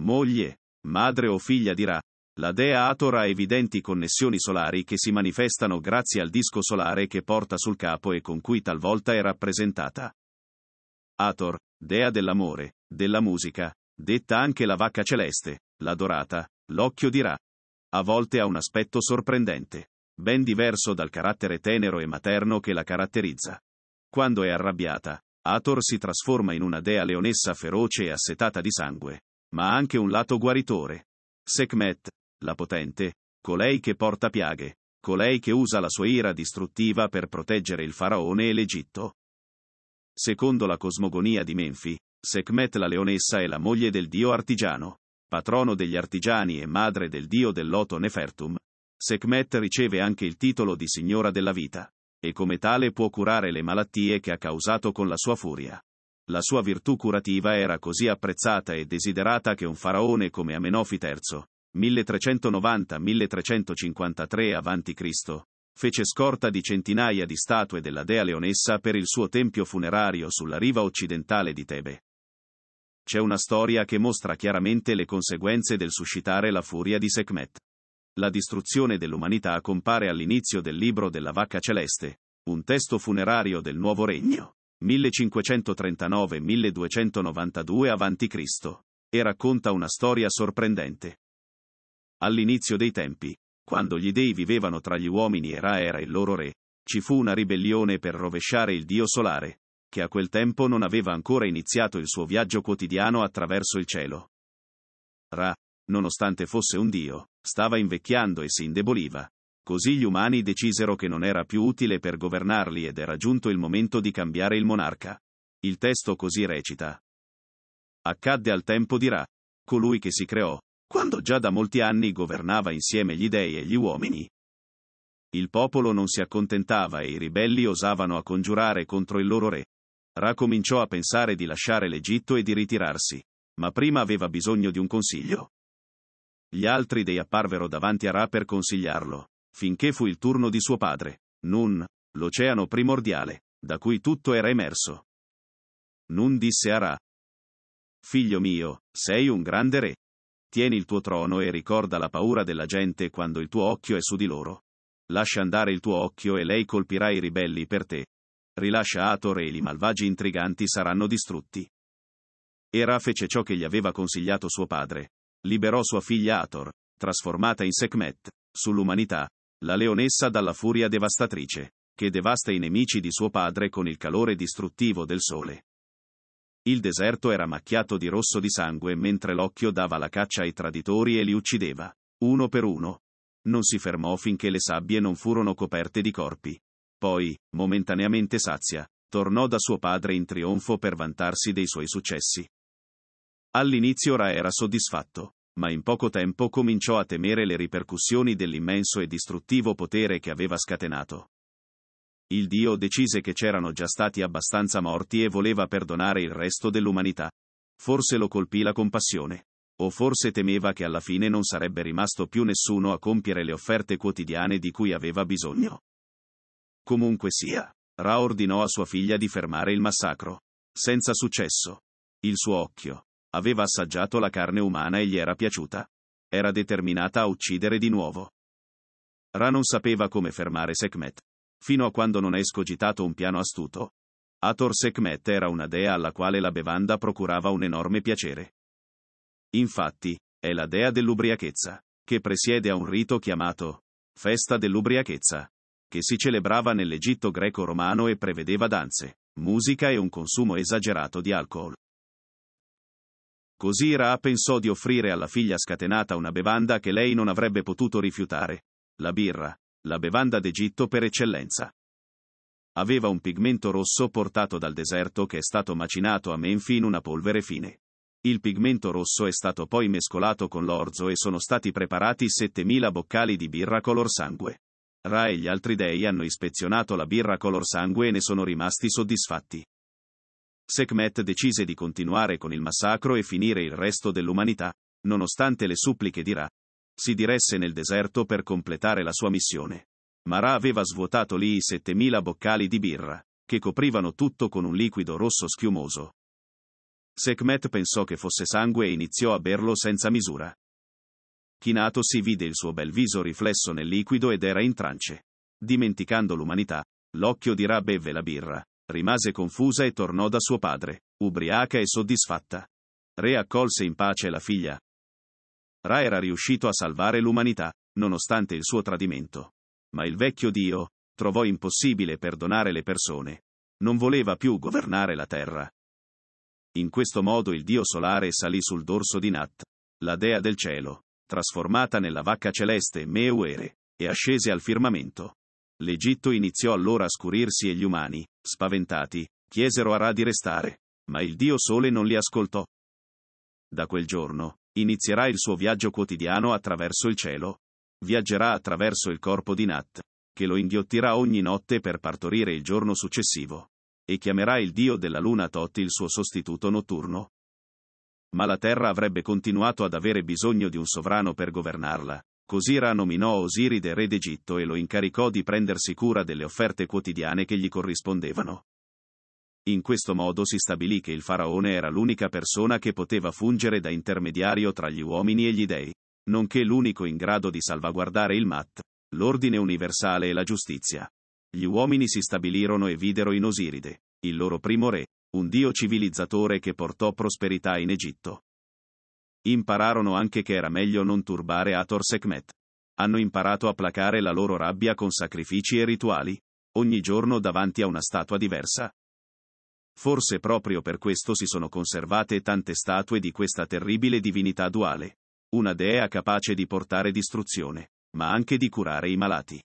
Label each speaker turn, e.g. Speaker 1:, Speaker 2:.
Speaker 1: moglie, madre o figlia di Ra. La dea Ator ha evidenti connessioni solari che si manifestano grazie al disco solare che porta sul capo e con cui talvolta è rappresentata. Ator, dea dell'amore, della musica, detta anche la vacca celeste, la dorata, l'occhio di Ra. A volte ha un aspetto sorprendente, ben diverso dal carattere tenero e materno che la caratterizza. Quando è arrabbiata, Ator si trasforma in una dea leonessa feroce e assetata di sangue, ma anche un lato guaritore. Sekhmet, la potente, colei che porta piaghe, colei che usa la sua ira distruttiva per proteggere il faraone e l'Egitto. Secondo la cosmogonia di Menfi, Sekhmet la leonessa è la moglie del dio artigiano, patrono degli artigiani e madre del dio del loto Nefertum. Sekhmet riceve anche il titolo di signora della vita, e come tale può curare le malattie che ha causato con la sua furia. La sua virtù curativa era così apprezzata e desiderata che un faraone come Amenofi III, 1390-1353 a.C., fece scorta di centinaia di statue della dea leonessa per il suo tempio funerario sulla riva occidentale di Tebe. C'è una storia che mostra chiaramente le conseguenze del suscitare la furia di Sekhmet. La distruzione dell'umanità compare all'inizio del libro della Vacca Celeste, un testo funerario del Nuovo Regno. 1539-1292 a.C., e racconta una storia sorprendente. All'inizio dei tempi, quando gli dei vivevano tra gli uomini e Ra era il loro re, ci fu una ribellione per rovesciare il dio solare, che a quel tempo non aveva ancora iniziato il suo viaggio quotidiano attraverso il cielo. Ra, nonostante fosse un dio, stava invecchiando e si indeboliva, Così gli umani decisero che non era più utile per governarli ed era giunto il momento di cambiare il monarca. Il testo così recita. Accadde al tempo di Ra, colui che si creò, quando già da molti anni governava insieme gli dei e gli uomini. Il popolo non si accontentava e i ribelli osavano a congiurare contro il loro re. Ra cominciò a pensare di lasciare l'Egitto e di ritirarsi, ma prima aveva bisogno di un consiglio. Gli altri dei apparvero davanti a Ra per consigliarlo finché fu il turno di suo padre, Nun, l'oceano primordiale, da cui tutto era emerso. Nun disse a Ra, Figlio mio, sei un grande re. Tieni il tuo trono e ricorda la paura della gente quando il tuo occhio è su di loro. Lascia andare il tuo occhio e lei colpirà i ribelli per te. Rilascia Ator e i malvagi intriganti saranno distrutti. E Ra fece ciò che gli aveva consigliato suo padre. Liberò sua figlia Ator, trasformata in Sekhmet, sull'umanità, la leonessa dalla furia devastatrice, che devasta i nemici di suo padre con il calore distruttivo del sole. Il deserto era macchiato di rosso di sangue mentre l'occhio dava la caccia ai traditori e li uccideva, uno per uno. Non si fermò finché le sabbie non furono coperte di corpi. Poi, momentaneamente sazia, tornò da suo padre in trionfo per vantarsi dei suoi successi. All'inizio Ra era soddisfatto ma in poco tempo cominciò a temere le ripercussioni dell'immenso e distruttivo potere che aveva scatenato. Il Dio decise che c'erano già stati abbastanza morti e voleva perdonare il resto dell'umanità. Forse lo colpì la compassione. O forse temeva che alla fine non sarebbe rimasto più nessuno a compiere le offerte quotidiane di cui aveva bisogno. Comunque sia, Ra ordinò a sua figlia di fermare il massacro. Senza successo. Il suo occhio, Aveva assaggiato la carne umana e gli era piaciuta. Era determinata a uccidere di nuovo. Ra non sapeva come fermare Sekhmet. Fino a quando non è escogitato un piano astuto. Ator Sekhmet era una dea alla quale la bevanda procurava un enorme piacere. Infatti, è la dea dell'ubriachezza, che presiede a un rito chiamato Festa dell'ubriachezza, che si celebrava nell'Egitto greco-romano e prevedeva danze, musica e un consumo esagerato di alcol. Così Ra pensò di offrire alla figlia scatenata una bevanda che lei non avrebbe potuto rifiutare. La birra, la bevanda d'Egitto per eccellenza. Aveva un pigmento rosso portato dal deserto che è stato macinato a Menfi in una polvere fine. Il pigmento rosso è stato poi mescolato con l'orzo e sono stati preparati 7000 boccali di birra color sangue. Ra e gli altri dei hanno ispezionato la birra color sangue e ne sono rimasti soddisfatti. Sekhmet decise di continuare con il massacro e finire il resto dell'umanità, nonostante le suppliche di Ra. Si diresse nel deserto per completare la sua missione. Ma Ra aveva svuotato lì i 7000 boccali di birra, che coprivano tutto con un liquido rosso schiumoso. Sekhmet pensò che fosse sangue e iniziò a berlo senza misura. Chinato si vide il suo bel viso riflesso nel liquido ed era in trance. Dimenticando l'umanità, l'occhio di Ra beve la birra, Rimase confusa e tornò da suo padre, ubriaca e soddisfatta. Re accolse in pace la figlia. Ra era riuscito a salvare l'umanità, nonostante il suo tradimento. Ma il vecchio Dio trovò impossibile perdonare le persone. Non voleva più governare la terra. In questo modo il Dio solare salì sul dorso di Nat, la dea del cielo, trasformata nella vacca celeste Meuere, e ascese al firmamento. L'Egitto iniziò allora a scurirsi e gli umani, Spaventati, chiesero a Ra di restare, ma il dio Sole non li ascoltò. Da quel giorno, inizierà il suo viaggio quotidiano attraverso il cielo. Viaggerà attraverso il corpo di Nat, che lo inghiottirà ogni notte per partorire il giorno successivo. E chiamerà il dio della luna Tot il suo sostituto notturno. Ma la terra avrebbe continuato ad avere bisogno di un sovrano per governarla, Così Ra nominò Osiride re d'Egitto e lo incaricò di prendersi cura delle offerte quotidiane che gli corrispondevano. In questo modo si stabilì che il faraone era l'unica persona che poteva fungere da intermediario tra gli uomini e gli dei, nonché l'unico in grado di salvaguardare il Mat, l'ordine universale e la giustizia. Gli uomini si stabilirono e videro in Osiride, il loro primo re, un dio civilizzatore che portò prosperità in Egitto. Impararono anche che era meglio non turbare Ator Sekhmet. Hanno imparato a placare la loro rabbia con sacrifici e rituali, ogni giorno davanti a una statua diversa. Forse proprio per questo si sono conservate tante statue di questa terribile divinità duale, una dea capace di portare distruzione, ma anche di curare i malati.